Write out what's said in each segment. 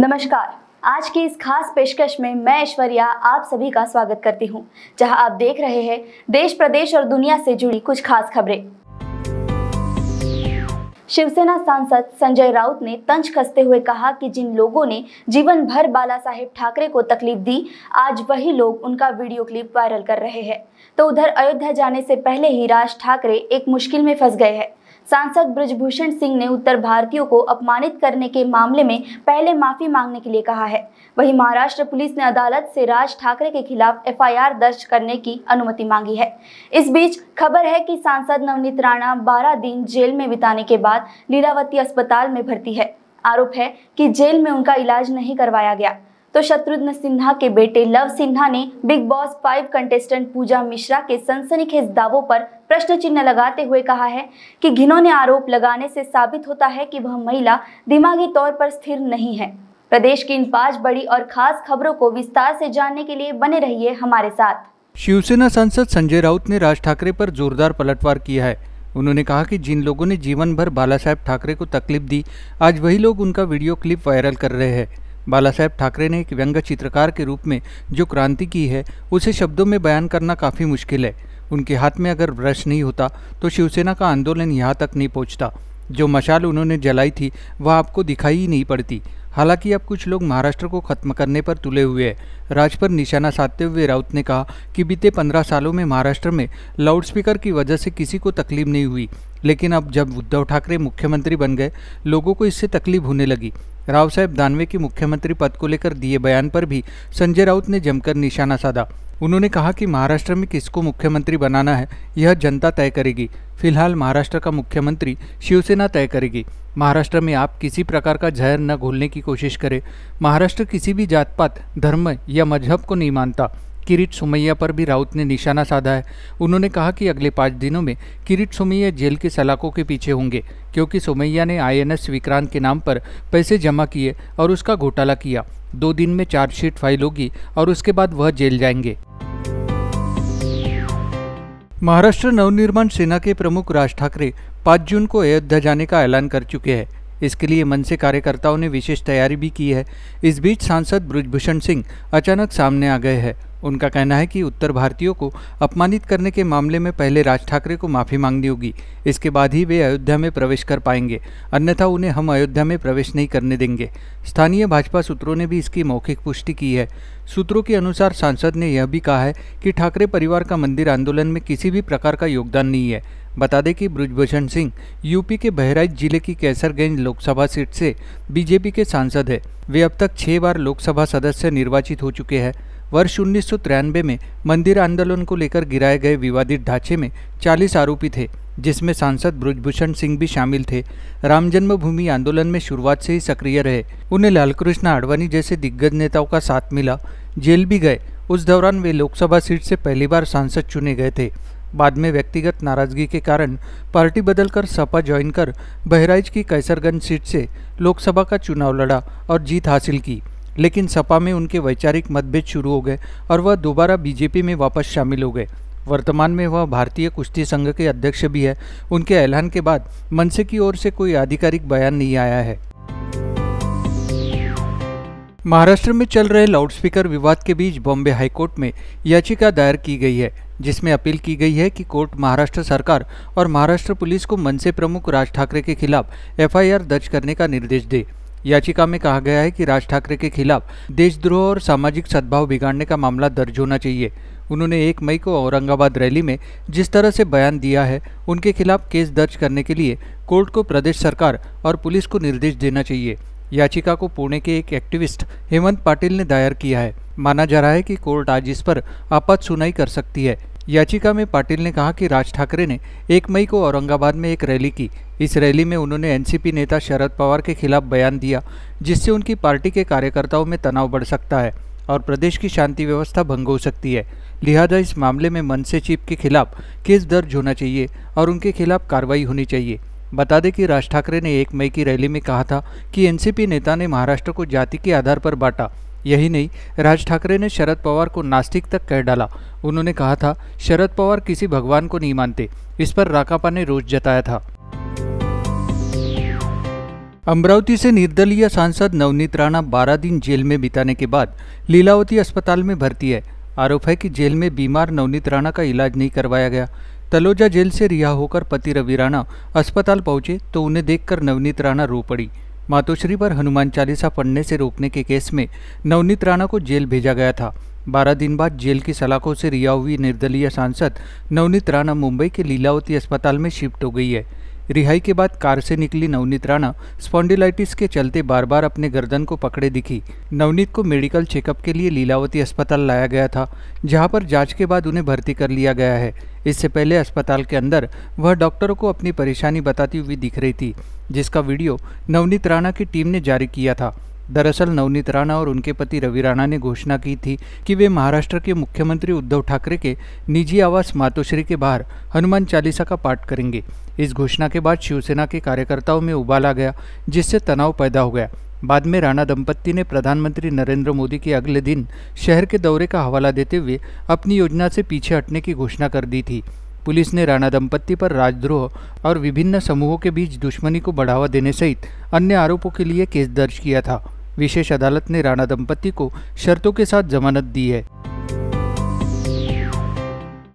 नमस्कार आज की इस खास पेशकश में मैं ऐश्वर्या आप सभी का स्वागत करती हूं, जहां आप देख रहे हैं देश प्रदेश और दुनिया से जुड़ी कुछ खास खबरें शिवसेना सांसद संजय राउत ने तंज कसते हुए कहा कि जिन लोगों ने जीवन भर बाला साहेब ठाकरे को तकलीफ दी आज वही लोग उनका वीडियो क्लिप वायरल कर रहे हैं तो उधर अयोध्या जाने से पहले ही राज ठाकरे एक मुश्किल में फंस गए हैं सांसद ब्रजभूषण सिंह ने उत्तर भारतीयों को अपमानित करने के मामले में पहले माफी मांगने के लिए कहा है वहीं महाराष्ट्र पुलिस ने अदालत से राज ठाकरे के खिलाफ एफआईआर दर्ज करने की अनुमति मांगी है इस बीच खबर है कि सांसद नवनीत राणा बारह दिन जेल में बिताने के बाद लीलावती अस्पताल में भर्ती है आरोप है कि जेल में उनका इलाज नहीं करवाया गया तो शत्रुघ्न सिन्हा के बेटे लव सिन्हा ने Bigg Boss five contestant Pooja Mishra के सनसनीखेज दावों पर प्रश्न चिन्ह लगाते हुए कहा है कि घिनौने आरोप लगाने से साबित होता है कि वह महिला दिमागी तौर पर स्थिर नहीं है प्रदेश की इन पांच बड़ी और खास खबरों को विस्तार से जानने के लिए बने रहिए हमारे साथ शिवसेना सांसद संजय राउत ने राज ठाकरे पर जोरदार पलटवार किया है उन्होंने कहा कि जिन लोगों ने जीवन भर बाला साहेब ठाकरे को तकलीफ दी आज वही लोग उनका वीडियो क्लिप वायरल कर रहे हैं बाला साहेब ठाकरे ने एक व्यंग्य चित्रकार के रूप में जो क्रांति की है उसे शब्दों में बयान करना काफ़ी मुश्किल है उनके हाथ में अगर ब्रश नहीं होता तो शिवसेना का आंदोलन यहाँ तक नहीं पहुँचता जो मशाल उन्होंने जलाई थी वह आपको दिखाई ही नहीं पड़ती हालांकि अब कुछ लोग महाराष्ट्र को खत्म करने पर तुले हुए हैं राज पर निशाना साधते हुए राउत ने कहा कि बीते पंद्रह सालों में महाराष्ट्र में लाउडस्पीकर की वजह से किसी को तकलीफ नहीं हुई लेकिन अब जब उद्धव ठाकरे मुख्यमंत्री बन गए लोगों को इससे तकलीफ होने लगी राव साहेब दानवे की मुख्यमंत्री पद को लेकर दिए बयान पर भी संजय राउत ने जमकर निशाना साधा उन्होंने कहा कि महाराष्ट्र में किसको मुख्यमंत्री बनाना है यह जनता तय करेगी फिलहाल महाराष्ट्र का मुख्यमंत्री शिवसेना तय करेगी महाराष्ट्र में आप किसी प्रकार का जहर न घोलने की कोशिश करें महाराष्ट्र किसी भी जात पात धर्म या मजहब को नहीं मानता किरीट सुमैया पर भी राउत ने निशाना साधा है उन्होंने कहा कि अगले पाँच दिनों में किरीट सुमैया जेल के सलाखों के पीछे होंगे क्योंकि सुमैया ने आईएनएस विक्रांत के नाम पर पैसे जमा किए और उसका घोटाला किया दो दिन में चार्जशीट फाइल होगी और उसके बाद वह जेल जाएंगे महाराष्ट्र नवनिर्माण सेना के प्रमुख राज ठाकरे पाँच जून को अयोध्या जाने का ऐलान कर चुके हैं इसके लिए मन से कार्यकर्ताओं ने विशेष तैयारी भी की है इस बीच सांसद ब्रजभूषण सिंह अचानक सामने आ गए हैं उनका कहना है कि उत्तर भारतीयों को अपमानित करने के मामले में पहले राज ठाकरे को माफ़ी मांगनी होगी इसके बाद ही वे अयोध्या में प्रवेश कर पाएंगे अन्यथा उन्हें हम अयोध्या में प्रवेश नहीं करने देंगे स्थानीय भाजपा सूत्रों ने भी इसकी मौखिक पुष्टि की है सूत्रों के अनुसार सांसद ने यह भी कहा है कि ठाकरे परिवार का मंदिर आंदोलन में किसी भी प्रकार का योगदान नहीं है बता दें कि ब्रजभूषण सिंह यूपी के बहराइच जिले की कैसरगंज लोकसभा सीट से बीजेपी के सांसद है वे अब तक छह बार लोकसभा सदस्य निर्वाचित हो चुके हैं वर्ष उन्नीस में मंदिर आंदोलन को लेकर गिराए गए विवादित ढांचे में 40 आरोपी थे जिसमें सांसद ब्रजभूषण सिंह भी शामिल थे राम जन्मभूमि आंदोलन में शुरुआत से ही सक्रिय रहे उन्हें लालकृष्ण आडवाणी जैसे दिग्गज नेताओं का साथ मिला जेल भी गए उस दौरान वे लोकसभा सीट से पहली बार सांसद चुने गए थे बाद में व्यक्तिगत नाराजगी के कारण पार्टी बदलकर सपा ज्वाइन कर बहराइच की कैसरगंज सीट से लोकसभा का चुनाव लड़ा और जीत हासिल की लेकिन सपा में उनके वैचारिक मतभेद शुरू हो गए और वह दोबारा बीजेपी में वापस शामिल हो गए वर्तमान में वह भारतीय कुश्ती संघ के अध्यक्ष भी है उनके ऐलान के बाद मनसे की ओर से कोई आधिकारिक बयान नहीं आया है महाराष्ट्र में चल रहे लाउडस्पीकर विवाद के बीच बॉम्बे हाईकोर्ट में याचिका दायर की गई है जिसमें अपील की गई है कि कोर्ट महाराष्ट्र सरकार और महाराष्ट्र पुलिस को मनसे प्रमुख राज ठाकरे के खिलाफ एफआईआर दर्ज करने का निर्देश दे याचिका में कहा गया है कि राज ठाकरे के खिलाफ देशद्रोह और सामाजिक सद्भाव बिगाड़ने का मामला दर्ज होना चाहिए उन्होंने एक मई को औरंगाबाद रैली में जिस तरह से बयान दिया है उनके खिलाफ केस दर्ज करने के लिए कोर्ट को प्रदेश सरकार और पुलिस को निर्देश देना चाहिए याचिका को पुणे के एक एक्टिविस्ट हेमंत पाटिल ने दायर किया है माना जा रहा है कि कोर्ट आज इस पर आपात सुनाई कर सकती है याचिका में पाटिल ने कहा कि राज ठाकरे ने 1 मई को औरंगाबाद में एक रैली की इस रैली में उन्होंने एनसीपी नेता शरद पवार के खिलाफ बयान दिया जिससे उनकी पार्टी के कार्यकर्ताओं में तनाव बढ़ सकता है और प्रदेश की शांति व्यवस्था भंग हो सकती है लिहाजा इस मामले में मनसे चीफ के खिलाफ केस दर्ज होना चाहिए और उनके खिलाफ कार्रवाई होनी चाहिए बता दें कि राज ठाकरे ने एक मई की रैली में कहा था कि एनसीपी नेता ने महाराष्ट्र को जाति के आधार पर बांटा यही नहीं राज ठाकरे ने शरद पवार को नास्तिक तक कह डाला उन्होंने कहा था शरद पवार किसी भगवान को नहीं मानते इस पर राकापा ने रोष जताया था अमरावती से निर्दलीय सांसद नवनीत राणा 12 दिन जेल में बिताने के बाद लीलावती अस्पताल में भर्ती है आरोप है कि जेल में बीमार नवनीत राणा का इलाज नहीं करवाया गया तलोजा जेल से रिहा होकर पति रवि राणा अस्पताल पहुंचे तो उन्हें देखकर नवनीत राणा रो पड़ी मातोश्री पर हनुमान चालीसा पढ़ने से रोकने के केस में नवनीत राणा को जेल भेजा गया था बारह दिन बाद जेल की सलाखों से रिहा हुई निर्दलीय सांसद नवनीत राणा मुंबई के लीलावती अस्पताल में शिफ्ट हो गई है रिहाई के बाद कार से निकली नवनीत राणा स्पॉन्डिलाइटिस के चलते बार बार अपने गर्दन को पकड़े दिखी नवनीत को मेडिकल चेकअप के लिए लीलावती अस्पताल लाया गया था जहां पर जांच के बाद उन्हें भर्ती कर लिया गया है इससे पहले अस्पताल के अंदर वह डॉक्टरों को अपनी परेशानी बताती हुई दिख रही थी जिसका वीडियो नवनीत राणा की टीम ने जारी किया था दरअसल नवनीत राणा और उनके पति रवि राणा ने घोषणा की थी कि वे महाराष्ट्र के मुख्यमंत्री उद्धव ठाकरे के निजी आवास मातोश्री के बाहर हनुमान चालीसा का पाठ करेंगे इस घोषणा के बाद शिवसेना के कार्यकर्ताओं में उबाल आ गया जिससे तनाव पैदा हो गया बाद में राणा दंपत्ति ने प्रधानमंत्री नरेंद्र मोदी के अगले दिन शहर के दौरे का हवाला देते हुए अपनी योजना से पीछे हटने की घोषणा कर दी थी पुलिस ने राणा दंपत्ति पर राजद्रोह और विभिन्न समूहों के बीच दुश्मनी को बढ़ावा देने सहित अन्य आरोपों के लिए केस दर्ज किया था विशेष अदालत ने राणा दंपत्ति को शर्तों के साथ जमानत दी है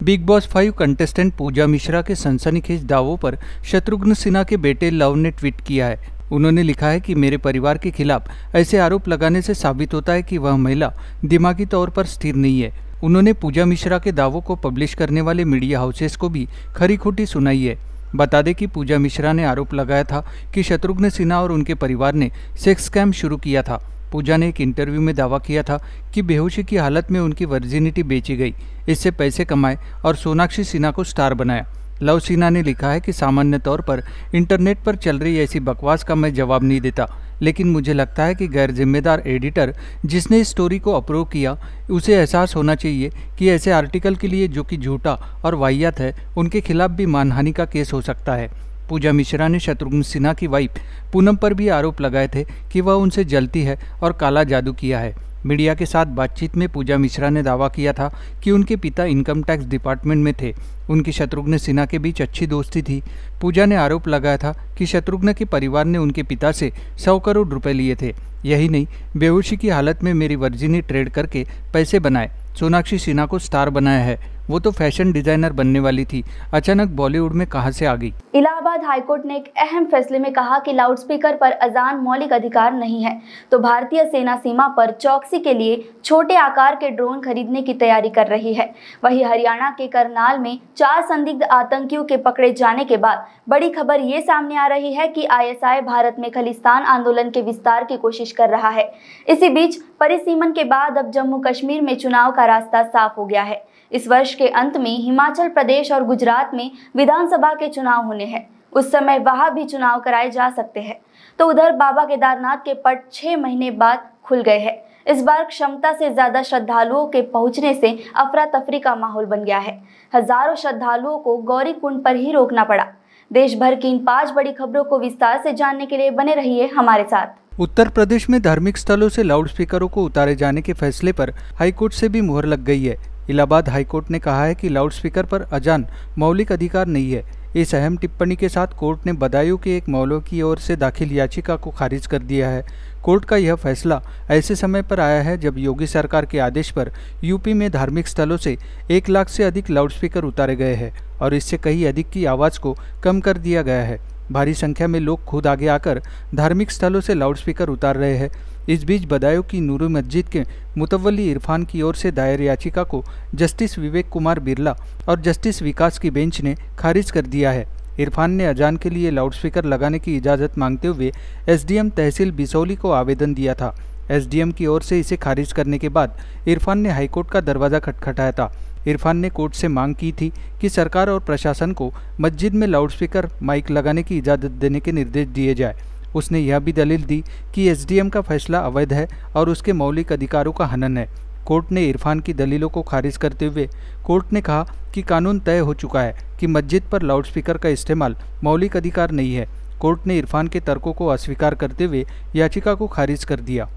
Bigg Boss five contestant Pooja Mishra के सनसनीखेज दावों पर शत्रुघ्न सिन्हा के बेटे लव ने ट्वीट किया है उन्होंने लिखा है कि मेरे परिवार के खिलाफ ऐसे आरोप लगाने से साबित होता है कि वह महिला दिमागी तौर पर स्थिर नहीं है उन्होंने पूजा मिश्रा के दावों को पब्लिश करने वाले मीडिया हाउसेस को भी खरी खोटी सुनाई है बता दें कि पूजा मिश्रा ने आरोप लगाया था कि शत्रुघ्न सिन्हा और उनके परिवार ने सेक्स स्कैम शुरू किया था पूजा ने एक इंटरव्यू में दावा किया था कि बेहोशी की हालत में उनकी वर्जिनिटी बेची गई इससे पैसे कमाए और सोनाक्षी सिन्हा को स्टार बनाया लव सिन्हा ने लिखा है कि सामान्य तौर पर इंटरनेट पर चल रही ऐसी बकवास का मैं जवाब नहीं देता लेकिन मुझे लगता है कि गैर जिम्मेदार एडिटर जिसने इस स्टोरी को अप्रूव किया उसे एहसास होना चाहिए कि ऐसे आर्टिकल के लिए जो कि झूठा और वाहियात है उनके खिलाफ भी मानहानि का केस हो सकता है पूजा मिश्रा ने शत्रुघ्न सिन्हा की वाइफ पूनम पर भी आरोप लगाए थे कि वह उनसे जलती है और काला जादू किया है मीडिया के साथ बातचीत में पूजा मिश्रा ने दावा किया था कि उनके पिता इनकम टैक्स डिपार्टमेंट में थे उनकी शत्रुघ्न सिन्हा के बीच अच्छी दोस्ती थी पूजा ने आरोप लगाया था कि शत्रुघ्न के परिवार ने उनके पिता से सौ करोड़ रुपए लिए थे यही नहीं बेहोशी की हालत में मेरी वर्जी ने ट्रेड करके पैसे बनाए सोनाक्षी सिन्हा को स्टार बनाया है वो तो फैशन डिजाइनर बनने वाली थी अचानक बॉलीवुड में कहा से आ गई इलाहाबाद हाईकोर्ट ने एक अहम फैसले में कहा कि लाउडस्पीकर पर अजान मौलिक अधिकार नहीं है तो भारतीय सेना सीमा पर चौकसी के लिए छोटे आकार के ड्रोन खरीदने की तैयारी कर रही है वही हरियाणा के करनाल में चार संदिग्ध आतंकियों के पकड़े जाने के बाद बड़ी खबर ये सामने आ रही है की आई भारत में खलिस्तान आंदोलन के विस्तार की कोशिश कर रहा है इसी बीच परिसीमन के बाद अब जम्मू कश्मीर में चुनाव का रास्ता साफ हो गया है इस वर्ष के अंत में हिमाचल प्रदेश और गुजरात में विधानसभा के चुनाव होने हैं उस समय वहाँ भी चुनाव कराए जा सकते हैं तो उधर बाबा केदारनाथ के पट छः महीने बाद खुल गए हैं इस बार क्षमता से ज्यादा श्रद्धालुओं के पहुंचने से अफरा तफरी का माहौल बन गया है हजारों श्रद्धालुओं को गौरी कुंड पर ही रोकना पड़ा देश भर की इन पांच बड़ी खबरों को विस्तार से जानने के लिए बने रहिए हमारे साथ उत्तर प्रदेश में धार्मिक स्थलों से लाउडस्पीकरों को उतारे जाने के फैसले पर हाईकोर्ट से भी मुहर लग गई है इलाहाबाद हाईकोर्ट ने कहा है कि लाउडस्पीकर पर अजान मौलिक अधिकार नहीं है इस अहम टिप्पणी के साथ कोर्ट ने बदायूं के एक मौलों की ओर से दाखिल याचिका को खारिज कर दिया है कोर्ट का यह फैसला ऐसे समय पर आया है जब योगी सरकार के आदेश पर यूपी में धार्मिक स्थलों से एक लाख से अधिक लाउडस्पीकर उतारे गए हैं और इससे कहीं अधिक की आवाज़ को कम कर दिया गया है भारी संख्या में लोग खुद आगे आकर धार्मिक स्थलों से लाउडस्पीकर उतार रहे हैं इस बीच बदायूं की नूरू मस्जिद के मुतवली इरफान की ओर से दायर याचिका को जस्टिस विवेक कुमार बिरला और जस्टिस विकास की बेंच ने खारिज कर दिया है इरफान ने अजान के लिए लाउडस्पीकर लगाने की इजाज़त मांगते हुए एसडीएम तहसील बिसौली को आवेदन दिया था एसडीएम की ओर से इसे खारिज करने के बाद इरफान ने हाईकोर्ट का दरवाज़ा खटखटाया था इरफान ने कोर्ट से मांग की थी कि सरकार और प्रशासन को मस्जिद में लाउडस्पीकर माइक लगाने की इजाज़त देने के निर्देश दिए जाए उसने यह भी दलील दी कि एसडीएम का फैसला अवैध है और उसके मौलिक अधिकारों का हनन है कोर्ट ने इरफान की दलीलों को खारिज करते हुए कोर्ट ने कहा कि कानून तय हो चुका है कि मस्जिद पर लाउडस्पीकर का इस्तेमाल मौलिक अधिकार नहीं है कोर्ट ने इरफान के तर्कों को अस्वीकार करते हुए याचिका को खारिज कर दिया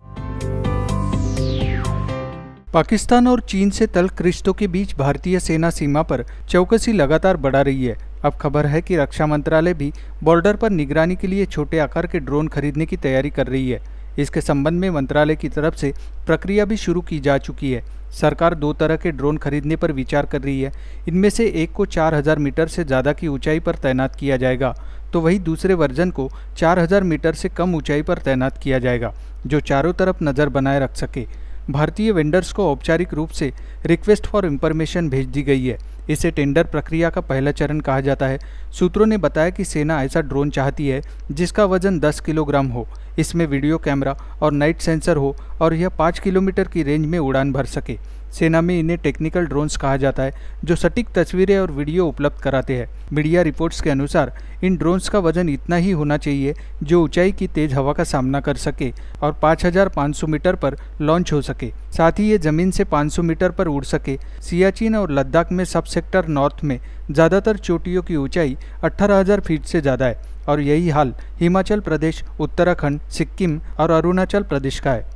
पाकिस्तान और चीन से तल्ख रिश्तों के बीच भारतीय सेना सीमा पर चौकसी लगातार बढ़ा रही है अब खबर है कि रक्षा मंत्रालय भी बॉर्डर पर निगरानी के लिए छोटे आकार के ड्रोन खरीदने की तैयारी कर रही है इसके संबंध में मंत्रालय की तरफ से प्रक्रिया भी शुरू की जा चुकी है सरकार दो तरह के ड्रोन खरीदने पर विचार कर रही है इनमें से एक को 4000 मीटर से ज़्यादा की ऊंचाई पर तैनात किया जाएगा तो वही दूसरे वर्जन को 4000 मीटर से कम ऊंचाई पर तैनात किया जाएगा जो चारों तरफ नज़र बनाए रख सके भारतीय वेंडर्स को औपचारिक रूप से रिक्वेस्ट फॉर इंफॉर्मेशन भेज दी गई है इसे टेंडर प्रक्रिया का पहला चरण कहा जाता है सूत्रों ने बताया कि सेना ऐसा ड्रोन चाहती है जिसका वजन 10 किलोग्राम हो इसमें वीडियो कैमरा और नाइट सेंसर हो और यह 5 किलोमीटर की रेंज में उड़ान भर सके सेना में इन्हें टेक्निकल ड्रोन्स कहा जाता है जो सटीक तस्वीरें और वीडियो उपलब्ध कराते हैं मीडिया रिपोर्ट्स के अनुसार इन ड्रोन्स का वजन इतना ही होना चाहिए जो ऊंचाई की तेज हवा का सामना कर सके और 5,500 मीटर पर लॉन्च हो सके साथ ही ये जमीन से 500 मीटर पर उड़ सके सियाचिन और लद्दाख में सब सेक्टर नॉर्थ में ज़्यादातर चोटियों की ऊंचाई अठारह फीट से ज़्यादा है और यही हाल हिमाचल प्रदेश उत्तराखंड सिक्किम और अरुणाचल प्रदेश का है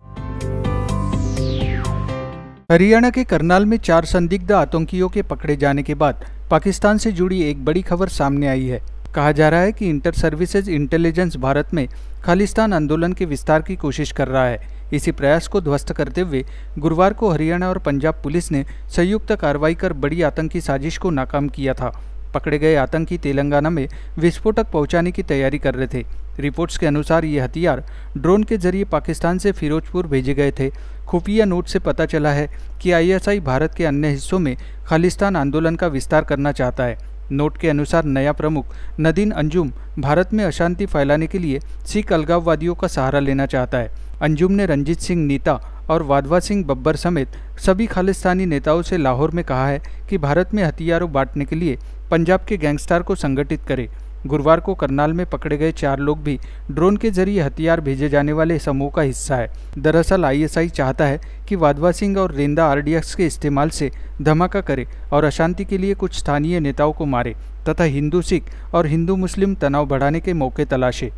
हरियाणा के करनाल में चार संदिग्ध आतंकियों के पकड़े जाने के बाद पाकिस्तान से जुड़ी एक बड़ी खबर सामने आई है कहा जा रहा है कि इंटर सर्विसेज इंटेलिजेंस भारत में खालिस्तान आंदोलन के विस्तार की कोशिश कर रहा है इसी प्रयास को ध्वस्त करते हुए गुरुवार को हरियाणा और पंजाब पुलिस ने संयुक्त कार्रवाई कर बड़ी आतंकी साजिश को नाकाम किया था पकड़े गए आतंकी तेलंगाना में विस्फोटक पहुंचाने की तैयारी कर रहे थे रिपोर्ट्स के अनुसार ये हथियार ड्रोन के जरिए पाकिस्तान से फिरोजपुर भेजे गए थे खुफिया नोट से पता चला है कि आईएसआई भारत के अन्य हिस्सों में खालिस्तान आंदोलन का विस्तार करना चाहता है नोट के अनुसार नया प्रमुख नदीन अंजुम भारत में अशांति फैलाने के लिए सिख अलगाववादियों का सहारा लेना चाहता है अंजुम ने रंजीत सिंह नीता और वाधवा सिंह बब्बर समेत सभी खालिस्तानी नेताओं से लाहौर में कहा है कि भारत में हथियारों बांटने के लिए पंजाब के गैंगस्टर को संगठित करे गुरुवार को करनाल में पकड़े गए चार लोग भी ड्रोन के जरिए हथियार भेजे जाने वाले समूह का हिस्सा है दरअसल आईएसआई चाहता है कि वाधवा सिंह और रेंदा आरडीएक्स के इस्तेमाल से धमाका करे और अशांति के लिए कुछ स्थानीय नेताओं को मारे तथा हिंदू सिख और हिंदू मुस्लिम तनाव बढ़ाने के मौके तलाशे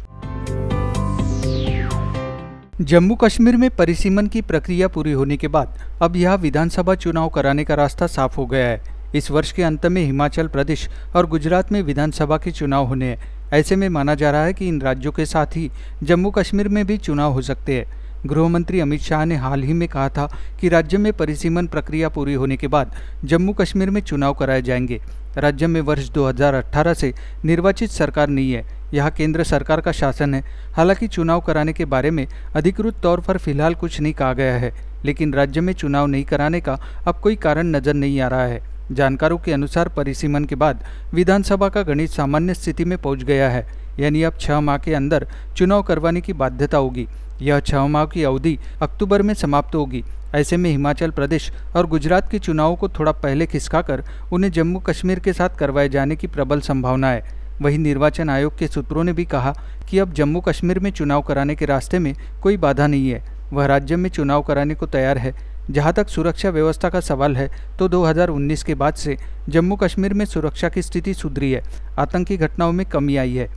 जम्मू कश्मीर में परिसीमन की प्रक्रिया पूरी होने के बाद अब यह विधानसभा चुनाव कराने का रास्ता साफ हो गया है इस वर्ष के अंत में हिमाचल प्रदेश और गुजरात में विधानसभा के चुनाव होने हैं ऐसे में माना जा रहा है कि इन राज्यों के साथ ही जम्मू कश्मीर में भी चुनाव हो सकते हैं गृह मंत्री अमित शाह ने हाल ही में कहा था कि राज्य में परिसीमन प्रक्रिया पूरी होने के बाद जम्मू कश्मीर में चुनाव कराए जाएंगे राज्य में वर्ष 2018 से निर्वाचित सरकार नहीं है यह केंद्र सरकार का शासन है हालांकि चुनाव कराने के बारे में अधिकृत तौर पर फिलहाल कुछ नहीं कहा गया है लेकिन राज्य में चुनाव नहीं कराने का अब कोई कारण नजर नहीं आ रहा है जानकारों के अनुसार परिसीमन के बाद विधानसभा का गणित सामान्य स्थिति में पहुंच गया है यानी अब छह माह के अंदर चुनाव करवाने की बाध्यता होगी यह छह माह की अवधि अक्टूबर में समाप्त होगी ऐसे में हिमाचल प्रदेश और गुजरात के चुनावों को थोड़ा पहले खिसकाकर उन्हें जम्मू कश्मीर के साथ करवाए जाने की प्रबल संभावना है वहीं निर्वाचन आयोग के सूत्रों ने भी कहा कि अब जम्मू कश्मीर में चुनाव कराने के रास्ते में कोई बाधा नहीं है वह राज्य में चुनाव कराने को तैयार है जहाँ तक सुरक्षा व्यवस्था का सवाल है तो 2019 के बाद से जम्मू कश्मीर में सुरक्षा की स्थिति सुधरी है आतंकी घटनाओं में कमी आई है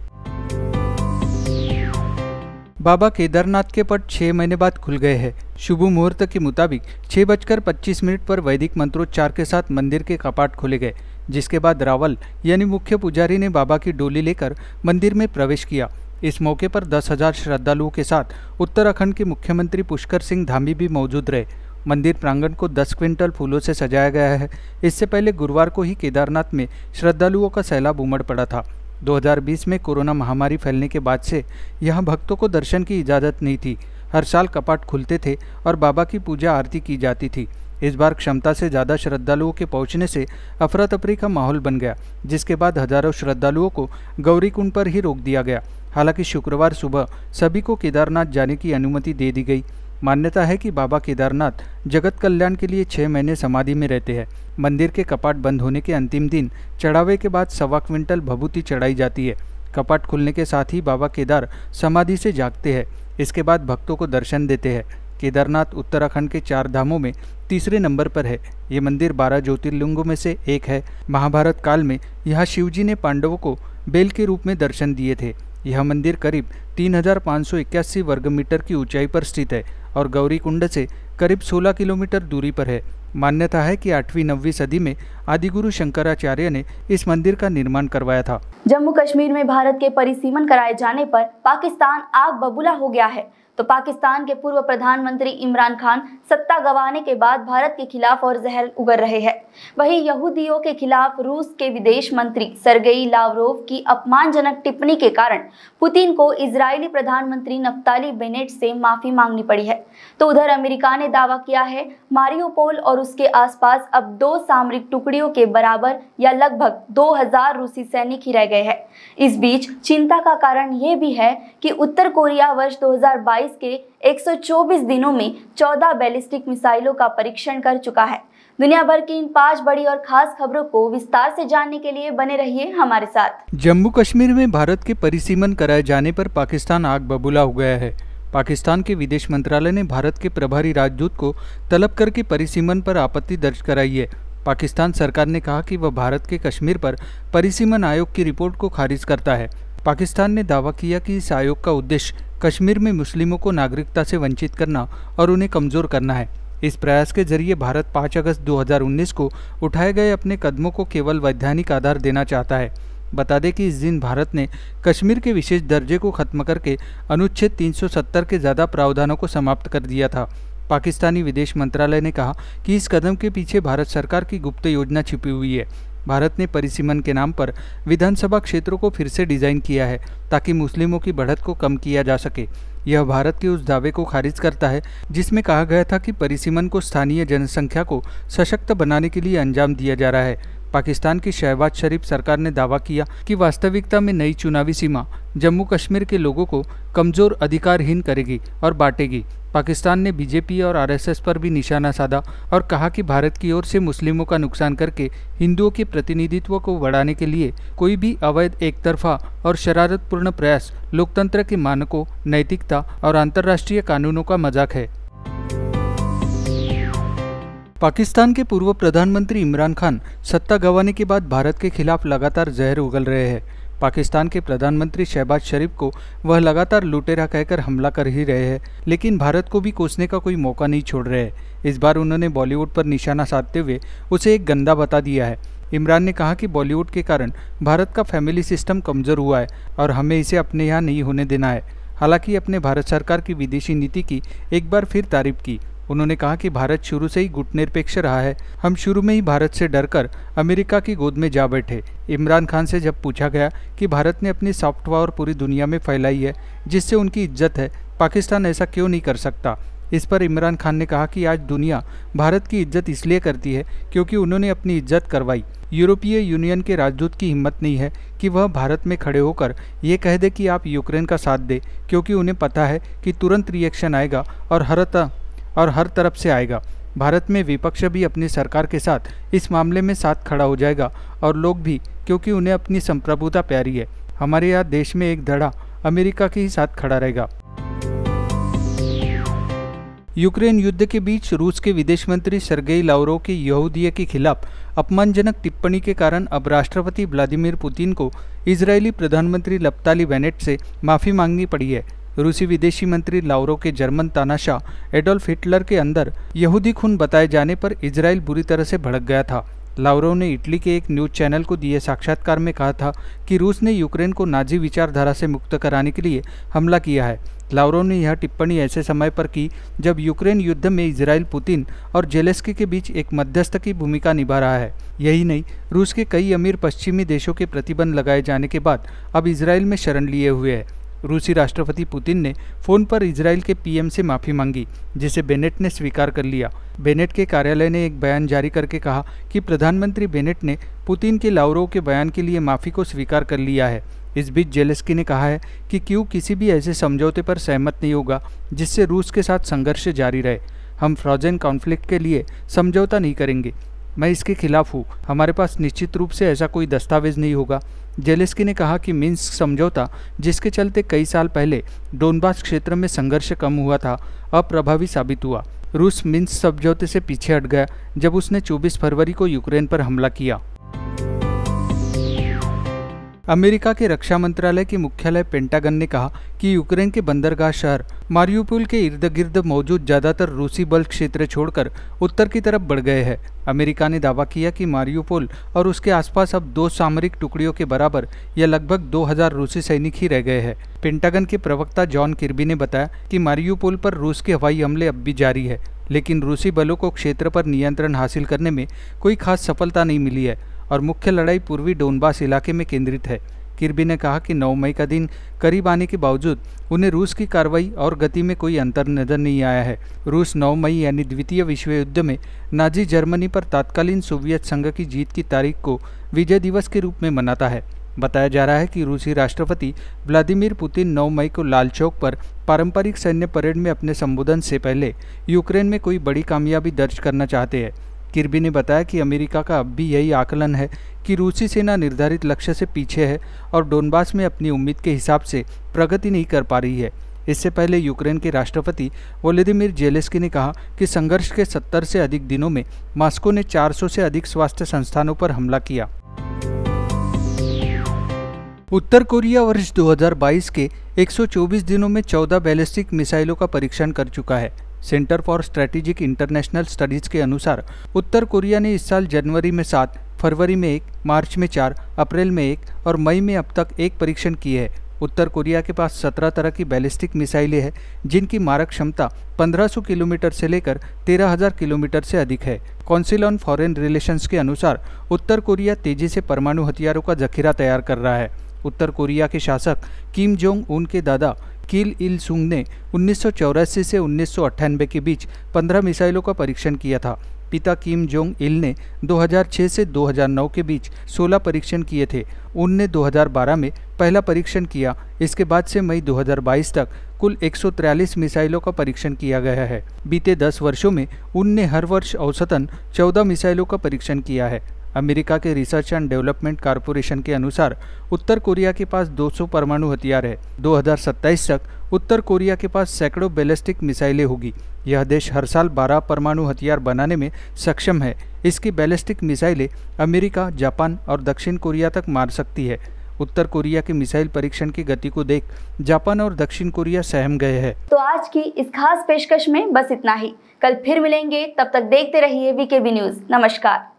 बाबा केदारनाथ के पट छः महीने बाद खुल गए हैं शुभ मुहूर्त के मुताबिक छः बजकर पच्चीस मिनट पर वैदिक मंत्रोच्चार के साथ मंदिर के कपाट खोले गए जिसके बाद रावल यानी मुख्य पुजारी ने बाबा की डोली लेकर मंदिर में प्रवेश किया इस मौके पर दस हजार श्रद्धालुओं के साथ उत्तराखंड के मुख्यमंत्री पुष्कर सिंह धामी भी मौजूद रहे मंदिर प्रांगण को 10 क्विंटल फूलों से सजाया गया है इससे पहले गुरुवार को ही केदारनाथ में श्रद्धालुओं का सैलाब उमड़ पड़ा था 2020 में कोरोना महामारी फैलने के बाद से यहाँ भक्तों को दर्शन की इजाज़त नहीं थी हर साल कपाट खुलते थे और बाबा की पूजा आरती की जाती थी इस बार क्षमता से ज़्यादा श्रद्धालुओं के पहुंचने से अफरा तफरी का माहौल बन गया जिसके बाद हजारों श्रद्धालुओं को गौरी कुंड पर ही रोक दिया गया हालांकि शुक्रवार सुबह सभी को केदारनाथ जाने की अनुमति दे दी गई मान्यता है कि बाबा केदारनाथ जगत कल्याण के लिए छः महीने समाधि में रहते हैं मंदिर के कपाट बंद होने के अंतिम दिन चढ़ावे के बाद सवा क्विंटल भभूति चढ़ाई जाती है कपाट खुलने के साथ ही बाबा केदार समाधि से जागते हैं इसके बाद भक्तों को दर्शन देते हैं केदारनाथ उत्तराखंड के चार धामों में तीसरे नंबर पर है ये मंदिर बारह ज्योतिर्लिंगों में से एक है महाभारत काल में यहाँ शिवजी ने पांडवों को बेल के रूप में दर्शन दिए थे यह मंदिर करीब तीन वर्ग मीटर की ऊंचाई पर स्थित है और गौरी कुंड से करीब 16 किलोमीटर दूरी पर है मान्यता है कि आठवीं नब्बी सदी में आदिगुरु शंकराचार्य ने इस मंदिर का निर्माण करवाया था जम्मू कश्मीर में भारत के परिसीमन कराए जाने पर पाकिस्तान आग बबूला हो गया है तो पाकिस्तान के पूर्व प्रधानमंत्री इमरान खान सत्ता गंवाने के बाद भारत के खिलाफ और जहर उगर रहे हैं वहीं यहूदियों के खिलाफ रूस के विदेश मंत्री सरगई लावरोव की अपमानजनक टिप्पणी के कारण पुतिन को इजरायली प्रधानमंत्री नफ्ताली बेनेट से माफी मांगनी पड़ी है तो उधर अमेरिका ने दावा किया है मारियोपोल और उसके आसपास अब दो सामरिक टुकड़ियों के बराबर या लगभग 2000 रूसी सैनिक ही रह गए हैं इस बीच चिंता का कारण ये भी है कि उत्तर कोरिया वर्ष 2022 के 124 दिनों में 14 बैलिस्टिक मिसाइलों का परीक्षण कर चुका है दुनिया भर की इन पांच बड़ी और खास खबरों को विस्तार से जानने के लिए बने रहिए हमारे साथ जम्मू कश्मीर में भारत के परिसीमन कराए जाने पर पाकिस्तान आग बबूला हो गया है पाकिस्तान के विदेश मंत्रालय ने भारत के प्रभारी राजदूत को तलब करके परिसीमन पर आपत्ति दर्ज कराई है पाकिस्तान सरकार ने कहा कि वह भारत के कश्मीर पर परिसीमन आयोग की रिपोर्ट को खारिज करता है पाकिस्तान ने दावा किया कि इस आयोग का उद्देश्य कश्मीर में मुस्लिमों को नागरिकता से वंचित करना और उन्हें कमजोर करना है इस प्रयास के जरिए भारत 5 अगस्त 2019 को उठाए गए अपने कदमों को केवल वैधानिक आधार देना चाहता है बता दें कि इस दिन भारत ने कश्मीर के विशेष दर्जे को खत्म करके अनुच्छेद 370 के ज़्यादा प्रावधानों को समाप्त कर दिया था पाकिस्तानी विदेश मंत्रालय ने कहा कि इस कदम के पीछे भारत सरकार की गुप्त योजना छिपी हुई है भारत ने परिसीमन के नाम पर विधानसभा क्षेत्रों को फिर से डिजाइन किया है ताकि मुस्लिमों की बढ़त को कम किया जा सके यह भारत के उस दावे को खारिज करता है जिसमें कहा गया था कि परिसीमन को स्थानीय जनसंख्या को सशक्त बनाने के लिए अंजाम दिया जा रहा है पाकिस्तान की शहबाज शरीफ सरकार ने दावा किया कि वास्तविकता में नई चुनावी सीमा जम्मू कश्मीर के लोगों को कमज़ोर अधिकारहीन करेगी और बांटेगी पाकिस्तान ने बीजेपी और आरएसएस पर भी निशाना साधा और कहा कि भारत की ओर से मुस्लिमों का नुकसान करके हिंदुओं के प्रतिनिधित्व को बढ़ाने के लिए कोई भी अवैध एकतरफा और शरारतपूर्ण प्रयास लोकतंत्र के मानकों नैतिकता और अंतर्राष्ट्रीय कानूनों का मजाक है पाकिस्तान के पूर्व प्रधानमंत्री इमरान खान सत्ता गंवाने के बाद भारत के खिलाफ लगातार जहर उगल रहे हैं पाकिस्तान के प्रधानमंत्री शहबाज शरीफ को वह लगातार लुटेरा कहकर हमला कर ही रहे हैं लेकिन भारत को भी कोसने का कोई मौका नहीं छोड़ रहे इस बार उन्होंने बॉलीवुड पर निशाना साधते हुए उसे एक गंदा बता दिया है इमरान ने कहा कि बॉलीवुड के कारण भारत का फैमिली सिस्टम कमज़ोर हुआ है और हमें इसे अपने यहाँ नहीं होने देना है हालांकि अपने भारत सरकार की विदेशी नीति की एक बार फिर तारीफ की उन्होंने कहा कि भारत शुरू से ही गुटनिरपेक्ष रहा है हम शुरू में ही भारत से डरकर अमेरिका की गोद में जा बैठे इमरान खान से जब पूछा गया कि भारत ने अपनी सॉफ्ट पावर पूरी दुनिया में फैलाई है जिससे उनकी इज्जत है पाकिस्तान ऐसा क्यों नहीं कर सकता इस पर इमरान खान ने कहा कि आज दुनिया भारत की इज्जत इसलिए करती है क्योंकि उन्होंने अपनी इज्जत करवाई यूरोपीय यूनियन के राजदूत की हिम्मत नहीं है कि वह भारत में खड़े होकर ये कह दे कि आप यूक्रेन का साथ दें क्योंकि उन्हें पता है कि तुरंत रिएक्शन आएगा और हर तरह और हर तरफ से आएगा भारत में विपक्ष भी अपनी सरकार के साथ इस मामले में साथ खड़ा हो जाएगा और लोग भी क्योंकि उन्हें अपनी संप्रभुता प्यारी है हमारे यहाँ देश में एक धड़ा अमेरिका के ही साथ खड़ा रहेगा यूक्रेन युद्ध के बीच रूस के विदेश मंत्री सरगेई लावरो के यहूदीय के खिलाफ अपमानजनक टिप्पणी के कारण अब राष्ट्रपति व्लादिमीर पुतिन को इजरायली प्रधानमंत्री लप्ताली बेनेट से माफ़ी मांगनी पड़ी है रूसी विदेशी मंत्री लावरो के जर्मन तानाशाह एडोल्फ हिटलर के अंदर यहूदी खून बताए जाने पर इसराइल बुरी तरह से भड़क गया था लावरो ने इटली के एक न्यूज चैनल को दिए साक्षात्कार में कहा था कि रूस ने यूक्रेन को नाजी विचारधारा से मुक्त कराने के लिए हमला किया है लावरो ने यह टिप्पणी ऐसे समय पर की जब यूक्रेन युद्ध में इसराइल पुतिन और जेलेस्की के बीच एक मध्यस्थ की भूमिका निभा रहा है यही नहीं रूस के कई अमीर पश्चिमी देशों के प्रतिबंध लगाए जाने के बाद अब इसराइल में शरण लिए हुए है रूसी राष्ट्रपति पुतिन ने फोन पर इसराइल के पीएम से माफ़ी मांगी जिसे बेनेट ने स्वीकार कर लिया बेनेट के कार्यालय ने एक बयान जारी करके कहा कि प्रधानमंत्री बेनेट ने पुतिन के लाउरों के बयान के लिए माफ़ी को स्वीकार कर लिया है इस बीच जेलेस्की ने कहा है कि क्यों किसी भी ऐसे समझौते पर सहमत नहीं होगा जिससे रूस के साथ संघर्ष जारी रहे हम फ्रोजन कॉन्फ्लिक्ट के लिए समझौता नहीं करेंगे मैं इसके खिलाफ हूँ हमारे पास निश्चित रूप से ऐसा कोई दस्तावेज नहीं होगा जेलेस्की ने कहा कि मिन्स्क समझौता जिसके चलते कई साल पहले डोनबास क्षेत्र में संघर्ष कम हुआ था अप्रभावी साबित हुआ रूस मिन्स समझौते से पीछे हट गया जब उसने 24 फरवरी को यूक्रेन पर हमला किया अमेरिका के रक्षा मंत्रालय के मुख्यालय पेंटागन ने कहा कि यूक्रेन के बंदरगाह शहर मारियूपुल के इर्द गिर्द मौजूद ज़्यादातर रूसी बल क्षेत्र छोड़कर उत्तर की तरफ बढ़ गए हैं अमेरिका ने दावा किया कि मारियोपुल और उसके आसपास अब दो सामरिक टुकड़ियों के बराबर या लगभग 2000 रूसी सैनिक ही रह गए हैं पेंटागन के प्रवक्ता जॉन किर्बी ने बताया कि मारियोपुल पर रूस के हवाई हमले अब भी जारी है लेकिन रूसी बलों को क्षेत्र पर नियंत्रण हासिल करने में कोई खास सफलता नहीं मिली है और मुख्य लड़ाई पूर्वी डोनबास इलाके में केंद्रित है किरबी ने कहा कि 9 मई का दिन करीब आने के बावजूद उन्हें रूस की कार्रवाई और गति में कोई अंतर नजर नहीं आया है रूस 9 मई यानी द्वितीय विश्व युद्ध में नाजी जर्मनी पर तात्कालीन सोवियत संघ की जीत की तारीख को विजय दिवस के रूप में मनाता है बताया जा रहा है कि रूसी राष्ट्रपति व्लादिमीर पुतिन 9 मई को लाल चौक पर पारंपरिक सैन्य परेड में अपने संबोधन से पहले यूक्रेन में कोई बड़ी कामयाबी दर्ज करना चाहते हैं किरबी ने बताया कि अमेरिका का अब भी यही आकलन है कि रूसी सेना निर्धारित लक्ष्य से पीछे है और डोनबास में अपनी उम्मीद के हिसाब से प्रगति नहीं कर पा रही है इससे पहले यूक्रेन के राष्ट्रपति वोलेदिमिर जेलेस्की ने कहा कि संघर्ष के 70 से अधिक दिनों में मास्को ने 400 से अधिक स्वास्थ्य संस्थानों पर हमला किया उत्तर कोरिया वर्ष 2022 के 124 दिनों में 14 बैलिस्टिक मिसाइलों का परीक्षण कर चुका है centre for strategic international studies के अनुसार उत्तर कोरिया ने इस साल जनवरी में सात फरवरी में एक मार्च में चार अप्रैल में एक और मई में अब तक एक परीक्षण की है उत्तर कोरिया के पास 17 तरह की बैलिस्टिक मिसाइलें हैं जिनकी मारक क्षमता 1500 किलोमीटर से लेकर 13000 किलोमीटर से अधिक है काउंसिल ऑन फॉरेन रिलेशंस के अनुसार उत्तर कोरिया तेजी से परमाणु हथियारों का जखीरा तैयार कर रहा है उत्तर कोरिया के शासक किम जोंग उनके दादा किल इल सुंग ने उन्नीस से उन्नीस के बीच 15 मिसाइलों का परीक्षण किया था पिता किम जोंग इल ने 2006 से 2009 के बीच 16 परीक्षण किए थे उनने 2012 में पहला परीक्षण किया इसके बाद से मई 2022 तक कुल 143 मिसाइलों का परीक्षण किया गया है बीते 10 वर्षों में उनने हर वर्ष औसतन 14 मिसाइलों का परीक्षण किया है अमेरिका के रिसर्च एंड डेवलपमेंट कारपोरेशन के अनुसार उत्तर कोरिया के पास 200 परमाणु हथियार है 2027 तक उत्तर कोरिया के पास सैकड़ों बैलिस्टिक मिसाइलें होगी यह देश हर साल 12 परमाणु हथियार बनाने में सक्षम है इसकी बैलिस्टिक मिसाइलें अमेरिका जापान और दक्षिण कोरिया तक मार सकती है उत्तर कोरिया के मिसाइल परीक्षण की गति को देख जापान और दक्षिण कोरिया सहम गए हैं तो आज की इस खास पेशकश में बस इतना ही कल फिर मिलेंगे तब तक देखते रहिए वीकेबी न्यूज नमस्कार